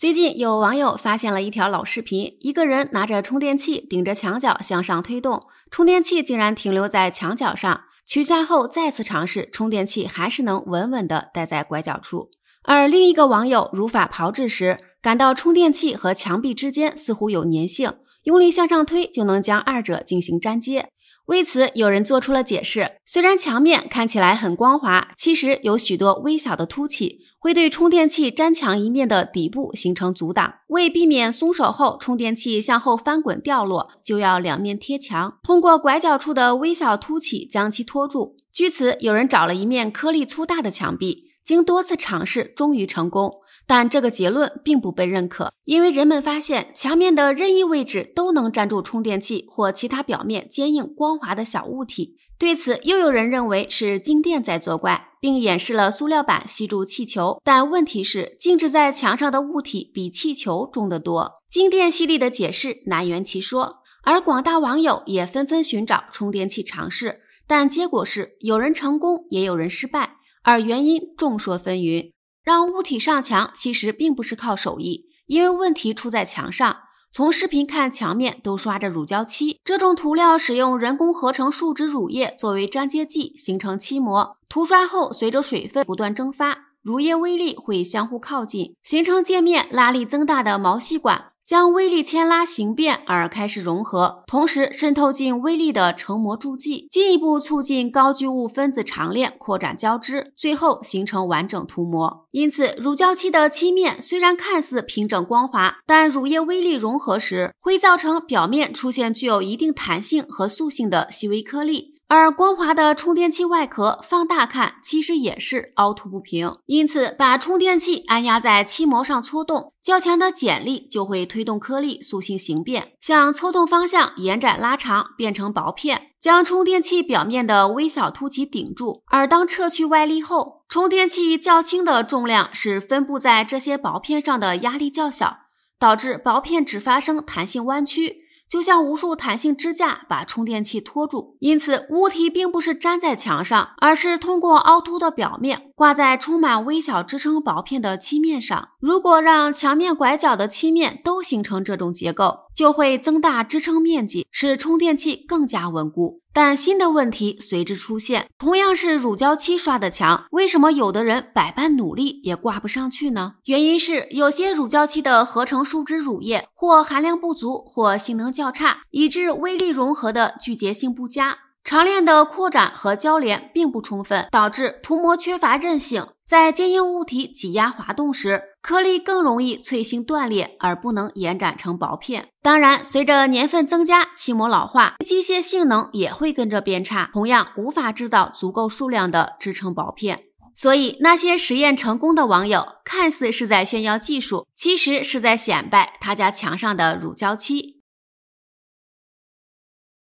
最近有网友发现了一条老视频，一个人拿着充电器顶着墙角向上推动，充电器竟然停留在墙角上。取下后再次尝试，充电器还是能稳稳地待在拐角处。而另一个网友如法炮制时，感到充电器和墙壁之间似乎有粘性，用力向上推就能将二者进行粘接。为此，有人做出了解释：虽然墙面看起来很光滑，其实有许多微小的凸起，会对充电器粘墙一面的底部形成阻挡。为避免松手后充电器向后翻滚掉落，就要两面贴墙，通过拐角处的微小凸起将其托住。据此，有人找了一面颗粒粗大的墙壁。经多次尝试，终于成功，但这个结论并不被认可，因为人们发现墙面的任意位置都能粘住充电器或其他表面坚硬光滑的小物体。对此，又有人认为是静电在作怪，并演示了塑料板吸住气球。但问题是，静置在墙上的物体比气球重得多，静电吸力的解释难圆其说。而广大网友也纷纷寻找充电器尝试，但结果是有人成功，也有人失败。而原因众说纷纭，让物体上墙其实并不是靠手艺，因为问题出在墙上。从视频看，墙面都刷着乳胶漆，这种涂料使用人工合成树脂乳液作为粘接剂，形成漆膜。涂刷后，随着水分不断蒸发，乳液微粒会相互靠近，形成界面拉力增大的毛细管。将微粒牵拉、形变而开始融合，同时渗透进微粒的成膜助剂，进一步促进高聚物分子长链扩展交织，最后形成完整涂膜。因此，乳胶漆的漆面虽然看似平整光滑，但乳液微粒融合时，会造成表面出现具有一定弹性和塑性的细微颗粒。而光滑的充电器外壳放大看，其实也是凹凸不平。因此，把充电器按压在漆膜上搓动，较强的剪力就会推动颗粒塑性形变，向搓动方向延展拉长，变成薄片，将充电器表面的微小凸起顶住。而当撤去外力后，充电器较轻的重量使分布在这些薄片上的压力较小，导致薄片只发生弹性弯曲。就像无数弹性支架把充电器托住，因此物体并不是粘在墙上，而是通过凹凸的表面。挂在充满微小支撑薄片的漆面上，如果让墙面拐角的漆面都形成这种结构，就会增大支撑面积，使充电器更加稳固。但新的问题随之出现：同样是乳胶漆刷的墙，为什么有的人百般努力也挂不上去呢？原因是有些乳胶漆的合成树脂乳液或含量不足，或性能较差，以致微粒融合的聚结性不佳。长链的扩展和交联并不充分，导致涂膜缺乏韧性，在坚硬物体挤压滑动时，颗粒更容易脆性断裂而不能延展成薄片。当然，随着年份增加，漆膜老化，机械性能也会跟着变差，同样无法制造足够数量的支撑薄片。所以，那些实验成功的网友看似是在炫耀技术，其实是在显摆他家墙上的乳胶漆。